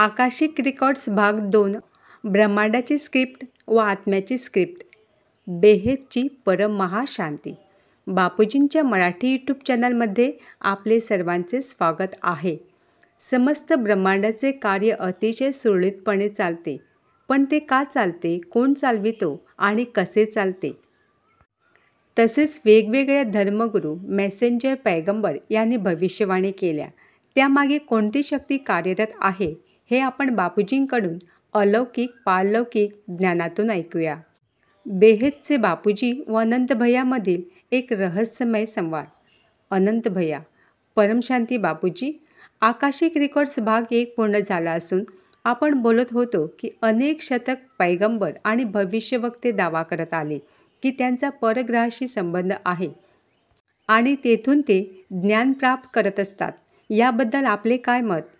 Akashic records भाग दोन ब्रह्मांडाची script व आत्म्याची स्क्रिप्ट परम महाशांती बापूजींच्या मराठी यूट्यूब चॅनलमध्ये आपले सर्वांचे स्वागत आहे समस्त ब्रह्मांडाचे कार्य अतिशय सुरळीतपणे चालते पण ते का चालते कोण चालवितो आणि कसे चालते तसेच वेगवेगळ्या धर्मगुरू मेसेंजर पैगंबर यांनी भविष्यवाणी केल्या त्यामागे कोणती शक्ती कार्यरत आहे हे आपण बापूजींकडून अलौकिक पारलौकिक ज्ञानातून ऐकूया बेहेदचे बापूजी व अनंतभयामधील एक रहस्यमय संवाद अनंतभया परमशांती बापूजी आकाशिक रेकॉर्ड्स भाग एक पूर्ण झाला असून आपण बोलत होतो की अनेक शतक पैगंबर आणि भविष्यवक्ते दावा करत आले की त्यांचा परग्रहाशी संबंध आहे आणि तेथून ते ज्ञान प्राप्त करत असतात याबद्दल आपले काय मत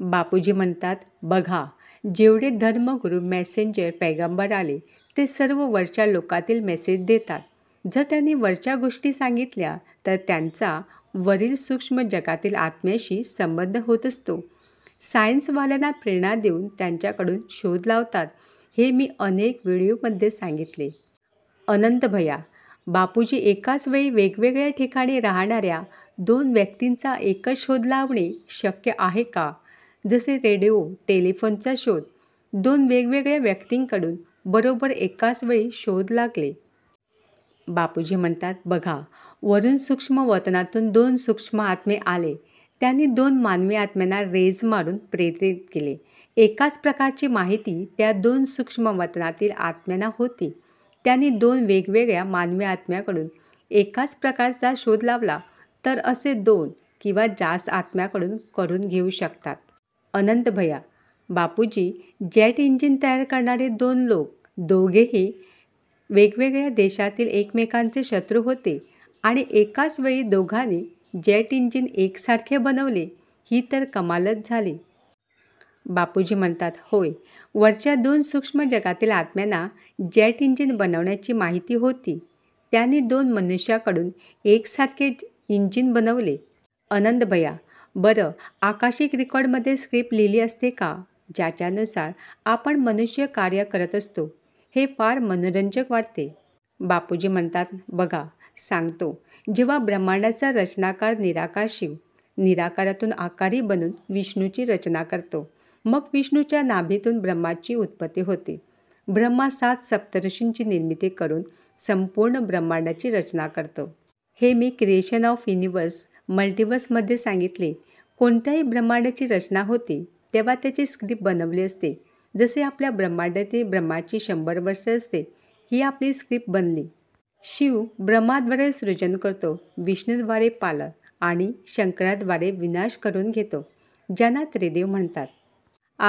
बापूजी म्हणतात बघा जेवढे धर्मगुरू मेसेंजर पैगंबर आले ते सर्व वरच्या लोकातील मेसेज देतात जर त्यांनी वरच्या गोष्टी सांगितल्या तर त्यांचा वरील सूक्ष्म जगातील आत्म्याशी संबंध होत असतो सायन्सवाल्यांना प्रेरणा देऊन त्यांच्याकडून शोध लावतात हे मी अनेक व्हिडिओमध्ये सांगितले अनंत भया बापूजी एकाच वेळी वेगवेगळ्या ठिकाणी राहणाऱ्या दोन व्यक्तींचा एकच शोध लावणे शक्य आहे का जसे रेडिओ टेलिफोनचा शोध दोन वेगवेगळ्या व्यक्तींकडून बरोबर एकाच वेळी शोध लागले बापूजी म्हणतात बघा वरून सूक्ष्म वतनातून दोन सूक्ष्म आत्मे आले त्यांनी दोन मानवी आत्म्यांना रेज मारून प्रेरित केले एकाच प्रकारची माहिती त्या दोन सूक्ष्म वतनातील आत्म्यांना होती त्यांनी दोन वेगवेगळ्या मानवी आत्म्याकडून एकाच प्रकारचा शोध लावला तर असे दोन किंवा जास्त आत्म्याकडून करून घेऊ शकतात अनंत भैया बापूजी जेट इंजिन तयार करणारे दोन लोक दोघेही वेगवेगळ्या देशातील एकमेकांचे शत्रू होते आणि एकाच वेळी दोघांनी जेट इंजिन एकसारखे बनवले ही तर कमालच झाली बापूजी म्हणतात होय वरच्या दोन सूक्ष्म जगातील आत्म्यांना जेट इंजिन बनवण्याची माहिती होती त्यांनी दोन मनुष्याकडून एकसारखे इंजिन बनवले अनंत भया बरं आकाशिक रेकॉर्डमध्ये स्क्रिप्ट लिहिली असते का ज्याच्यानुसार आपण मनुष्य कार्य करत असतो हे फार मनोरंजक वाटते बापूजी म्हणतात बघा सांगतो जेव्हा ब्रह्मांडाचा रचनाकार निराकार शिव निराकारातून आकारी बनून विष्णूची रचना करतो मग विष्णूच्या नाभीतून ब्रह्माची उत्पत्ती होते ब्रह्मा सात सप्तऋषींची निर्मिती करून संपूर्ण ब्रह्मांडाची रचना करतो हे मी क्रिएशन ऑफ युनिवर्स मल्टिवर्समध्ये सांगितले कोणत्याही ब्रह्मांडाची रचना होते तेव्हा त्याची स्क्रिप्ट बनवली असते जसे आपल्या ब्रह्मांडातील ब्रह्माची शंभर वर्ष असते ही आपली स्क्रिप्ट बनली शिव ब्रह्माद्वारे सृजन करतो विष्णूद्वारे पालन आणि शंकराद्वारे विनाश करून घेतो ज्यांना त्रिदेव म्हणतात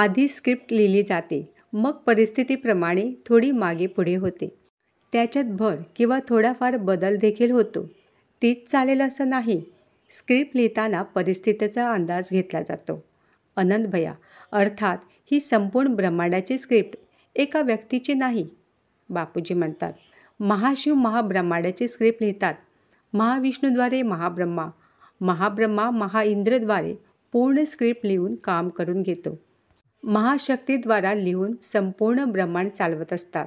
आधी स्क्रिप्ट लिहिली जाते मग परिस्थितीप्रमाणे थोडी मागे पुढे होते त्याच्यात भर किंवा थोडाफार बदल देखील होतो तीच चालेल असं नाही स्क्रिप्ट लिहिताना परिस्थितीचा अंदाज घेतला जातो अनंतभया अर्थात ही संपूर्ण ब्रह्मांडाची स्क्रिप्ट एका व्यक्तीची नाही बापूजी म्हणतात महाशिव महाब्रह्मांडाची स्क्रिप्ट लिहितात महाविष्णूद्वारे महाब्रह्मा महाब्रह्मा महाइंद्रद्वारे पूर्ण स्क्रिप्ट लिहून काम करून घेतो महाशक्तीद्वारा लिहून संपूर्ण ब्रह्मांड चालवत असतात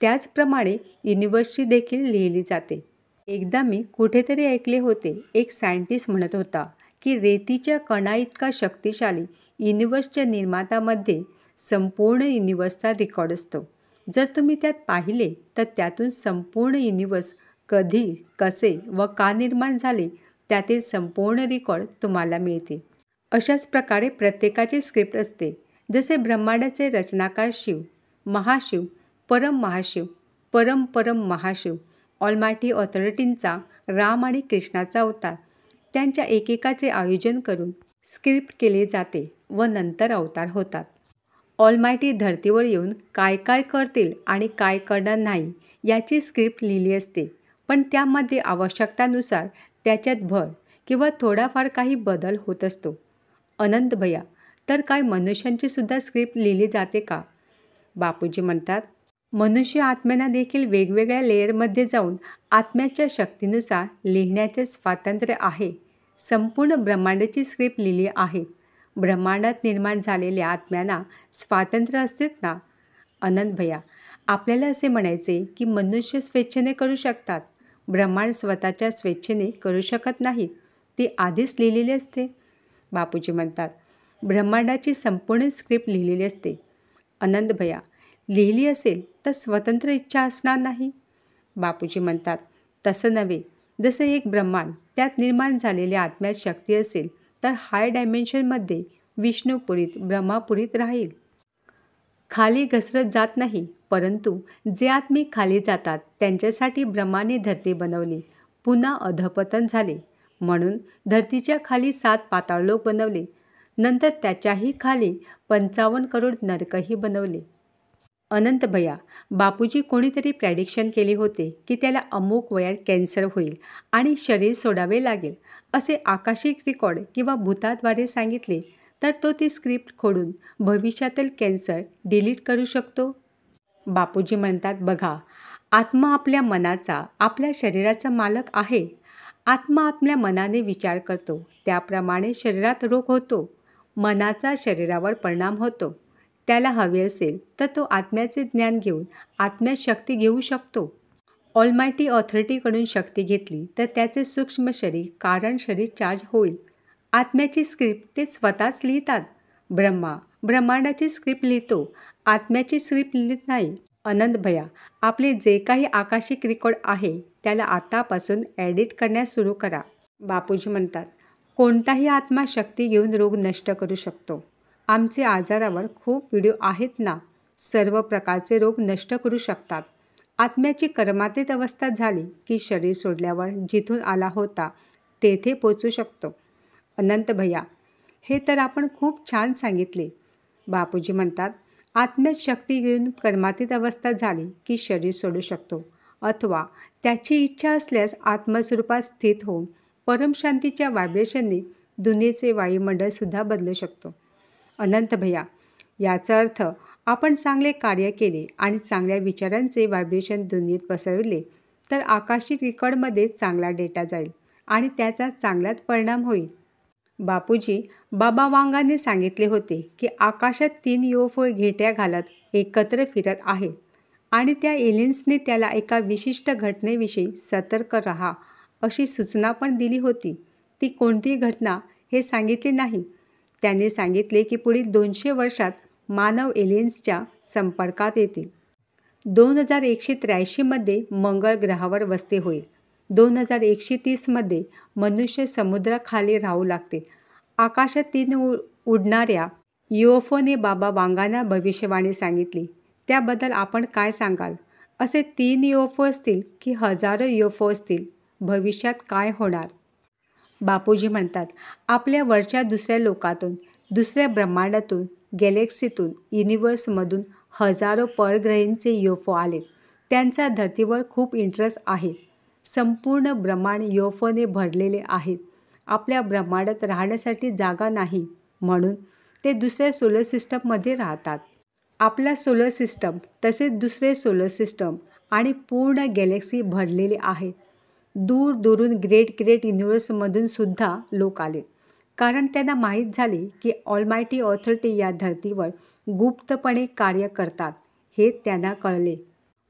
त्याचप्रमाणे युनिव्हर्सची देखील लिहिली जाते एकदा मी कुठेतरी ऐकले होते एक सायंटिस्ट म्हणत होता की रेतीच्या कणा इतका शक्तिशाली युनिवर्सच्या निर्मातामध्ये संपूर्ण युनिवर्सचा रेकॉर्ड असतो जर तुम्ही त्यात पाहिले तर त्यातून संपूर्ण युनिवर्स कधी कसे व का निर्माण झाले त्यातील संपूर्ण रेकॉर्ड तुम्हाला मिळते अशाच प्रकारे प्रत्येकाचे स्क्रिप्ट असते जसे ब्रह्मांडाचे रचनाकार शिव महाशिव परम महाशिव परम परम महाशिव ऑलमाठी ऑथॉरिटींचा राम आणि कृष्णाचा अवतार त्यांच्या एकेकाचे आयोजन करून स्क्रिप्ट केले जाते व नंतर अवतार होतात ऑलमायटी धर्तीवर येऊन काय काय करतील आणि काय करणार नाही याची स्क्रिप्ट लिहिली असते पण त्यामध्ये आवश्यकतानुसार त्याच्यात भर किंवा थोडाफार काही बदल होत असतो अनंत भया तर काय मनुष्यांची सुद्धा स्क्रिप्ट लिहिली जाते का बापूजी म्हणतात मनुष्य आत्म्यांना देखील वेगवेगळ्या लेअरमध्ये जाऊन आत्म्याच्या शक्तीनुसार लिहिण्याचे स्वातंत्र्य आहे संपूर्ण ब्रह्मांडाची स्क्रिप्ट लिहिली आहे ब्रह्मांडात निर्माण झालेल्या आत्म्यांना स्वातंत्र्य असते ना अनंत भया आपल्याला असे म्हणायचे की मनुष्य स्वेच्छेने करू शकतात ब्रह्मांड स्वतःच्या स्वेच्छेने करू शकत नाही ते आधीच लिहिलेले असते बापूजी म्हणतात ब्रह्मांडाची संपूर्ण स्क्रिप्ट लिहिलेली असते अनंत भैया लिहिली असेल तर स्वतंत्र इच्छा असणार नाही बापूजी म्हणतात तसं नव्हे जसं एक ब्रह्मांड त्यात निर्माण झालेल्या आत्म्यात शक्ती असेल तर हाय डायमेन्शनमध्ये विष्णुपुरीत ब्रह्मापुरीत राहील खाली घसरत जात नाही परंतु जे आत्मी खाली जातात त्यांच्यासाठी ब्रह्माने धरती बनवली पुन्हा अधपतन झाले म्हणून धरतीच्या खाली सात पाताळ लोक बनवले नंतर त्याच्याही खाली पंचावन्न करोड नरकही बनवले अनंत भया बापूजी कोणीतरी प्रॅडिक्शन केले होते की त्याला अमुक वयात कॅन्सर होईल आणि शरीर सोडावे लागेल असे आकाशिक रेकॉर्ड किंवा भूताद्वारे सांगितले तर तो ती स्क्रिप्ट खोडून भविष्यातील कॅन्सर डिलीट करू शकतो बापूजी म्हणतात बघा आत्मा आपल्या मनाचा आपल्या शरीराचा मालक आहे आत्मा आपल्या मनाने विचार करतो त्याप्रमाणे शरीरात रोग होतो मनाचा शरीरावर परिणाम होतो त्याला हवे असेल तर तो आत्म्याचे ज्ञान घेऊन आत्म्यात शक्ती घेऊ शकतो ऑलमायटी ऑथॉरिटीकडून शक्ती घेतली तर त्याचे सूक्ष्म शरीर कारण शरीर चार्ज होईल आत्म्याची स्क्रिप्ट ते स्वतःच लिहितात ब्रह्मा ब्रह्मांडाची स्क्रिप्ट लिहितो आत्म्याची स्क्रिप्ट लिहित नाही अनंत भया आपले जे काही आकाशिक रेकॉर्ड आहे त्याला आतापासून ॲडिट करण्यास सुरू करा बापूजी म्हणतात कोणताही आत्मा शक्ती घेऊन रोग नष्ट करू शकतो आमचे आजारावर खूप व्हिडिओ आहेत ना सर्व प्रकारचे रोग नष्ट करू शकतात आत्म्याची कर्मातीत अवस्था झाली की शरीर सोडल्यावर जिथून आला होता तेथे पोचू शकतो अनंत भैया हे तर आपण खूप छान सांगितले बापूजी म्हणतात आत्म्यात शक्ती घेऊन कर्मातीत अवस्था झाली की शरीर सोडू शकतो अथवा त्याची इच्छा असल्यास आत्मस्वरूपात स्थित होऊन परमशांतीच्या व्हायब्रेशनने दुनियेचे वायुमंडळसुद्धा बदलू शकतो अनंत भया याचा अर्थ आपण चांगले कार्य केले आणि चांगल्या विचारांचे व्हायब्रेशन दुनियेत पसरवले तर आकाशी रिकॉर्डमध्ये चांगला डेटा जाईल आणि त्याचा चांगलाच परिणाम होईल बापूजी बाबा वांगाने सांगितले होते की आकाशात तीन युवफो घेट्या घालत एकत्र फिरत आहे आणि त्या एलियन्सने त्याला एका विशिष्ट घटनेविषयी सतर्क रहा अशी सूचना पण दिली होती ती कोणती घटना हे सांगितली नाही त्यांनी सांगितले की पुढील दोनशे वर्षात मानव एलियन्सच्या संपर्कात येतील दोन हजार एकशे त्र्याऐंशीमध्ये मंगळ ग्रहावर वस्ती होईल दोन हजार एकशे तीसमध्ये मनुष्य समुद्राखाली राहू लागते आकाशात तीन उडणाऱ्या युओफोने बाबा वांगांना भविष्यवाणी सांगितली त्याबद्दल आपण काय सांगाल असे तीन युओफो असतील की हजारो युओफो असतील भविष्यात काय होणार बापूजी म्हणतात आपल्या वरच्या दुसऱ्या लोकातून दुसऱ्या ब्रह्मांडातून गॅलेक्सीतून युनिवर्समधून हजारो परग्रहींचे योफो आले त्यांचा धर्तीवर खूप इंटरेस्ट आहे संपूर्ण ब्रह्मांड योफोने भरलेले आहेत आपल्या ब्रह्मांडात राहण्यासाठी जागा नाही म्हणून ते दुसऱ्या सोलर सिस्टममध्ये राहतात आपला सोलर सिस्टम तसेच दुसरे सोलर सिस्टम आणि पूर्ण गॅलेक्सी भरलेले आहेत दूर दूरून ग्रेट ग्रेट युनिवर्समधून सुद्धा लोक आले कारण त्यांना माहीत झाले की ऑलमायटी ऑथॉरिटी या धर्तीवर गुप्तपणे कार्य करतात हे त्यांना कळले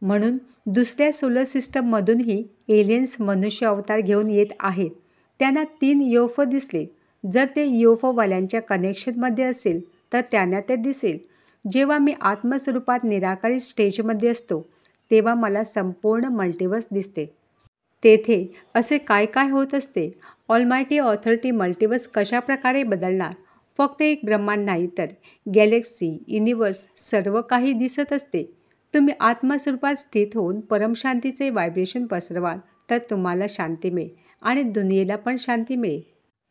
म्हणून दुसऱ्या सोलर सिस्टममधूनही एलियन्स मनुष्य अवतार घेऊन येत आहेत त्यांना तीन योफो दिसले जर ते युएफओवाल्यांच्या कनेक्शनमध्ये असेल तर त्यांना ते दिसेल जेव्हा मी आत्मस्वरूपात निराकारी स्टेजमध्ये असतो तेव्हा मला संपूर्ण मल्टिवर्स दिसते तेथे असे काय काय होत असते ऑलमायटी ऑथॉरिटी मल्टिवर्स कशाप्रकारे बदलणार फक्त एक ब्रह्मांड नाही तर गॅलेक्सी युनिवर्स सर्व काही दिसत असते तुम्ही आत्मस्वरूपात स्थित होऊन परमशांतीचे व्हायब्रेशन पसरवाल तर तुम्हाला शांती मिळेल आणि दुनियेला पण शांती मिळेल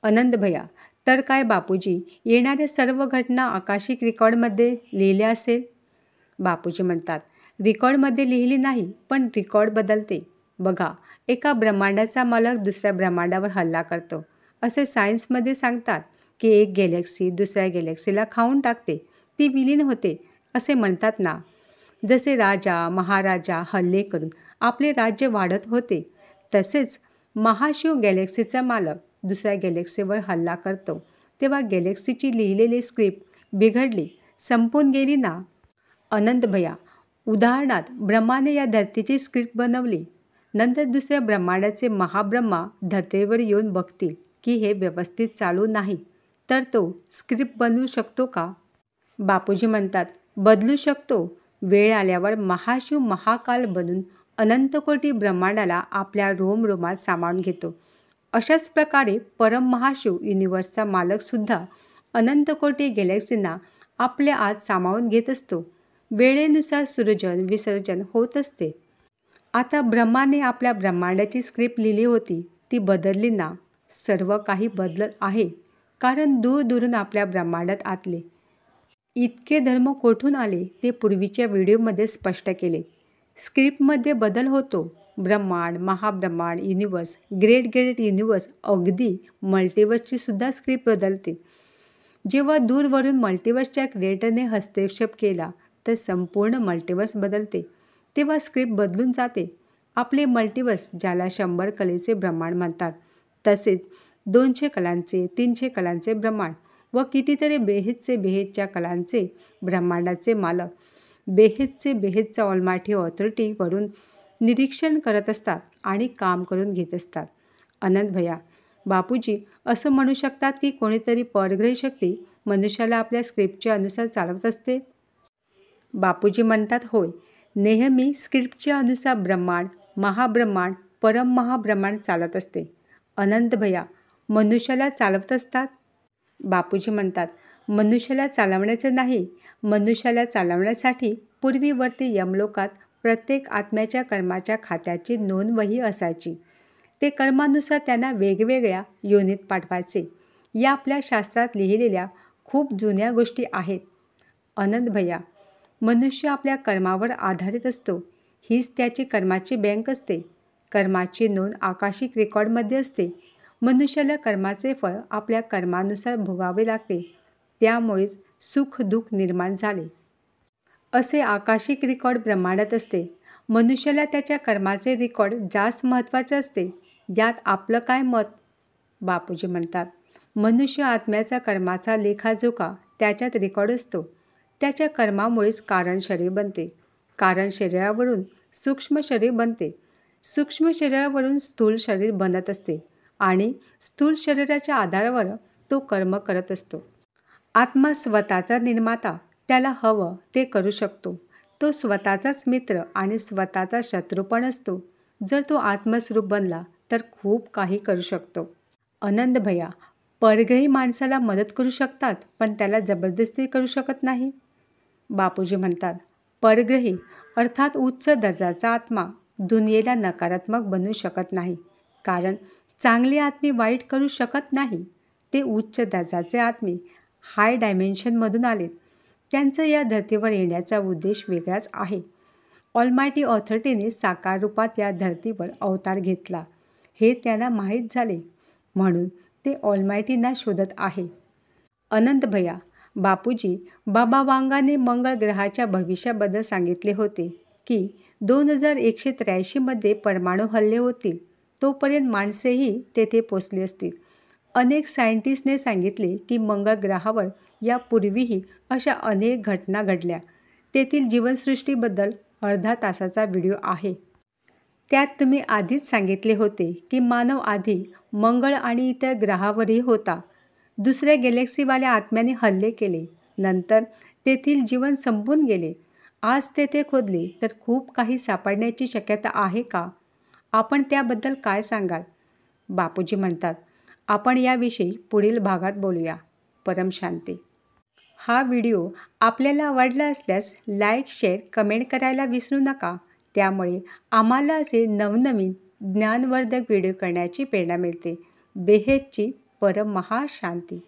आनंद भया तर काय बापूजी येणाऱ्या सर्व घटना आकाशिक रेकॉर्डमध्ये लिहिल्या असेल बापूजी म्हणतात रेकॉर्डमध्ये लिहिली नाही पण रेकॉर्ड बदलते बघा एका ब्रह्मांडाचा मालक दुसऱ्या ब्रह्मांडावर हल्ला करतो असे सायन्समध्ये सांगतात की एक गॅलेक्सी दुसऱ्या गॅलेक्सीला खाऊन टाकते ती विलीन होते असे म्हणतात ना जसे राजा महाराजा हल्ले करून आपले राज्य वाढत होते तसेच महाशिव गॅलेक्सीचा मालक दुसऱ्या गॅलेक्सीवर हल्ला करतो तेव्हा गॅलेक्सीची लिहिलेली स्क्रिप्ट बिघडली संपून गेली ना अनंतभया उदाहरणार्थ ब्रह्माने या धरतीची स्क्रिप्ट बनवली नंतर दुसऱ्या ब्रह्मांडाचे महाब्रह्मा धर्तेवर येऊन बघतील की हे व्यवस्थित चालू नाही तर तो स्क्रिप्ट बनवू शकतो का बापूजी म्हणतात बदलू शकतो वेळ आल्यावर महाशिव महाकाल बनून अनंतकोटी ब्रह्मांडाला आपल्या रोम रोमात सामावून घेतो अशाच प्रकारे परम महाशिव युनिवर्सचा मालकसुद्धा अनंतकोटी गॅलेक्सींना आपल्या आत सामावून घेत असतो वेळेनुसार सृजन विसर्जन होत असते आता ब्रह्माने आपल्या ब्रह्मांडाची स्क्रिप्ट लिहिली होती ती बदलली ना सर्व काही बदलत आहे कारण दूरून आपल्या ब्रह्मांडात आतले इतके धर्म कोठून आले ते पूर्वीच्या व्हिडिओमध्ये स्पष्ट केले स्क्रिप्टमध्ये बदल होतो ब्रह्मांड महाब्रह्मांड युनिवर्स ग्रेट ग्रेट युनिवर्स अगदी मल्टिवर्सची सुद्धा स्क्रिप्ट बदलते जेव्हा दूरवरून मल्टिवर्सच्या क्रिएटरने हस्तक्षेप केला तर संपूर्ण मल्टिवर्स बदलते तेव्हा स्क्रिप्ट बदलून जाते आपले मल्टिवर्स ज्याला शंभर कलेचे ब्रह्मांड म्हणतात तसेच दोनशे कलांचे तीनशे कलांचे ब्रह्मांड व कितीतरी बेहेजचे बेहेदच्या कलांचे ब्रह्मांडाचे मालक बेहेजचे बेहेजचा ऑलमाठी ऑथॉरिटीवरून निरीक्षण करत असतात आणि काम करून घेत असतात अनंत भया बापूजी असं म्हणू शकतात की कोणीतरी परग्रही शक्ती मनुष्याला आपल्या स्क्रिप्टच्या अनुसार चालवत असते बापूजी म्हणतात होय नेहमी स्क्रिप्टच्या अनुसार ब्रह्मांड महाब्रह्मांड परम महाब्रह्मांड चालत असते अनंत भया मनुष्याला चालवत असतात बापूजी म्हणतात मनुष्याला चालवण्याचं नाही मनुष्याला चालवण्यासाठी पूर्वीवरती यमलोकात प्रत्येक आत्म्याच्या कर्माच्या खात्याची नोंद वही असायची ते कर्मानुसार त्यांना वेगवेगळ्या योनीत पाठवायचे या आपल्या शास्त्रात लिहिलेल्या खूप जुन्या गोष्टी आहेत अनंत भैया मनुष्य आपल्या कर्मावर आधारित असतो हीच त्याची कर्माची बँक असते कर्माची नोंद आकाशिक रेकॉर्डमध्ये असते मनुष्याला कर्माचे फळ आपल्या कर्मानुसार भोगावे लागते त्यामुळेच सुख दुःख निर्माण झाले असे आकाशिक रेकॉर्ड प्रमाणात असते मनुष्याला त्याच्या कर्माचे रेकॉर्ड जास्त महत्त्वाचे असते यात आपलं काय मत बापूजी म्हणतात मनुष्य आत्म्याचा कर्माचा लेखाजोखा त्याच्यात रेकॉर्ड असतो त्याच्या कर्मामुळेच कारण शरीर बनते कारण शरीरावरून सूक्ष्म शरीर बनते सूक्ष्म शरीरावरून स्थूल शरीर बनत असते आणि स्थूल शरीराच्या आधारावर तो कर्म करत असतो आत्मा स्वतःचा निर्माता त्याला हवं ते करू शकतो तो स्वतःचाच मित्र आणि स्वतःचा शत्रू पण असतो जर तो आत्मस्वरूप बनला तर खूप काही करू शकतो आनंद भया परग्रही माणसाला मदत करू शकतात पण त्याला जबरदस्ती करू शकत नाही बापूजी म्हणतात परग्रही अर्थात उच्च दर्जाचा आत्मा दुनियेला नकारात्मक बनू शकत नाही कारण चांगले आत्मी वाईट करू शकत नाही ते उच्च दर्जाचे आत्मे हाय डायमेन्शनमधून आलेत त्यांचं या धर्तीवर येण्याचा उद्देश वेगळाच आहे ऑलमायटी ऑथॉरिटीने साकार रूपात या धर्तीवर अवतार घेतला हे त्यांना माहीत झाले म्हणून ते ऑलमायटींना शोधत आहे अनंत भैया बापूजी बाबा वांगाने मंगळ ग्रहाच्या भविष्याबद्दल सांगितले होते की दोन हजार एकशे त्र्याऐंशीमध्ये परमाणू हल्ले होतील तोपर्यंत माणसेही तेथे पोचली असतील अनेक सायंटिस्टने सांगितले की मंगळ ग्रहावर यापूर्वीही अशा अनेक घटना घडल्या तेथील जीवनसृष्टीबद्दल अर्धा तासाचा व्हिडिओ आहे त्यात तुम्ही आधीच सांगितले होते की मानव आधी मंगळ आणि इतर ग्रहावरही होता दुसऱ्या गॅलेक्सीवाल्या आत्म्याने हल्ले केले नंतर तेथील जीवन संपून गेले आज तेथे खोदले तर खूप काही सापडण्याची शक्यता आहे का आपण त्याबद्दल काय सांगाल बापूजी म्हणतात आपण याविषयी पुढील भागात बोलूया परमशांती हा व्हिडिओ आपल्याला आवडला असल्यास लाईक शेअर कमेंट करायला विसरू नका त्यामुळे आम्हाला असे नवनवीन ज्ञानवर्धक व्हिडिओ करण्याची प्रेरणा मिळते बेहेदची परमहाशांती